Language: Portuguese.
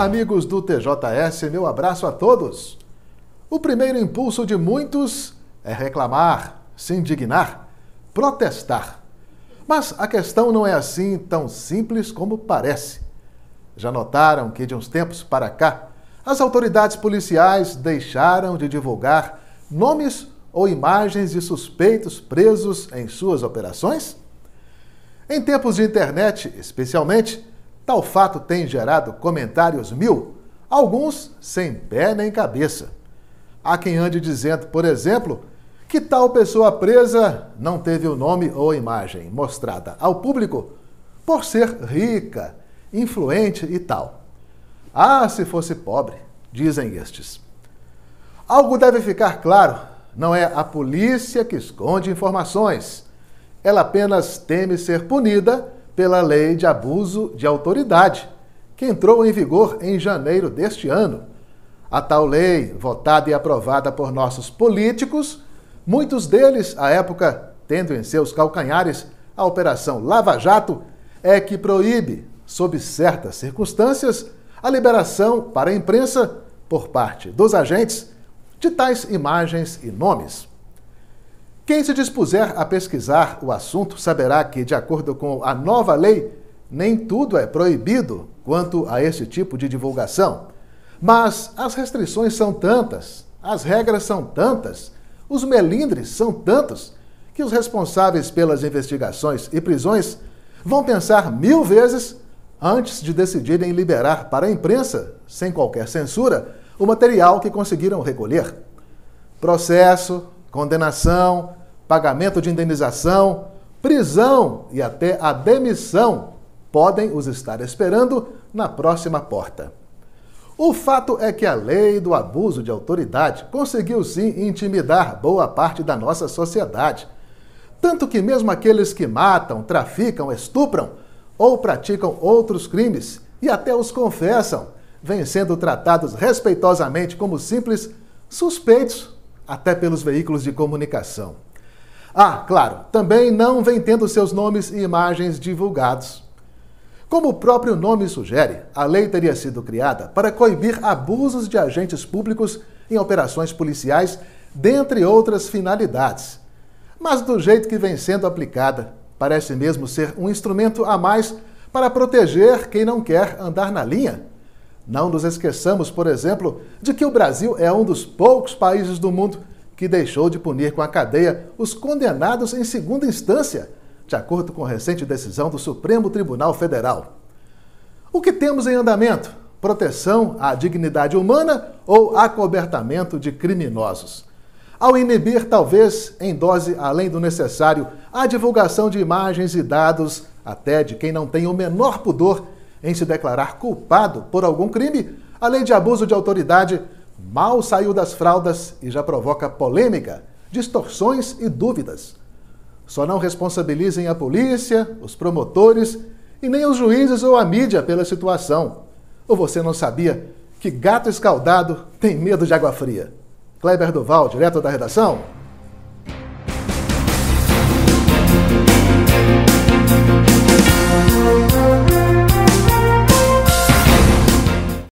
Olá, amigos do TJS, meu abraço a todos. O primeiro impulso de muitos é reclamar, se indignar, protestar. Mas a questão não é assim tão simples como parece. Já notaram que de uns tempos para cá, as autoridades policiais deixaram de divulgar nomes ou imagens de suspeitos presos em suas operações? Em tempos de internet, especialmente, Tal fato tem gerado comentários mil, alguns sem pé nem cabeça. Há quem ande dizendo, por exemplo, que tal pessoa presa não teve o nome ou imagem mostrada ao público por ser rica, influente e tal. Ah, se fosse pobre, dizem estes. Algo deve ficar claro: não é a polícia que esconde informações. Ela apenas teme ser punida pela Lei de Abuso de Autoridade, que entrou em vigor em janeiro deste ano. A tal lei, votada e aprovada por nossos políticos, muitos deles, à época, tendo em seus calcanhares a Operação Lava Jato, é que proíbe, sob certas circunstâncias, a liberação para a imprensa, por parte dos agentes, de tais imagens e nomes. Quem se dispuser a pesquisar o assunto saberá que, de acordo com a nova lei, nem tudo é proibido quanto a esse tipo de divulgação. Mas as restrições são tantas, as regras são tantas, os melindres são tantos, que os responsáveis pelas investigações e prisões vão pensar mil vezes antes de decidirem liberar para a imprensa, sem qualquer censura, o material que conseguiram recolher. Processo, condenação, pagamento de indenização, prisão e até a demissão podem os estar esperando na próxima porta. O fato é que a lei do abuso de autoridade conseguiu sim intimidar boa parte da nossa sociedade. Tanto que, mesmo aqueles que matam, traficam, estupram ou praticam outros crimes e até os confessam, vêm sendo tratados respeitosamente como simples suspeitos, até pelos veículos de comunicação. Ah, claro, também não vem tendo seus nomes e imagens divulgados. Como o próprio nome sugere, a lei teria sido criada para coibir abusos de agentes públicos em operações policiais, dentre outras finalidades. Mas do jeito que vem sendo aplicada, parece mesmo ser um instrumento a mais para proteger quem não quer andar na linha. Não nos esqueçamos, por exemplo, de que o Brasil é um dos poucos países do mundo que deixou de punir com a cadeia os condenados em segunda instância, de acordo com recente decisão do Supremo Tribunal Federal. O que temos em andamento? Proteção à dignidade humana ou acobertamento de criminosos? Ao inibir, talvez, em dose além do necessário, a divulgação de imagens e dados até de quem não tem o menor pudor em se declarar culpado por algum crime, a lei de abuso de autoridade Mal saiu das fraldas e já provoca polêmica, distorções e dúvidas. Só não responsabilizem a polícia, os promotores e nem os juízes ou a mídia pela situação. Ou você não sabia que gato escaldado tem medo de água fria? Kleber Duval, direto da redação.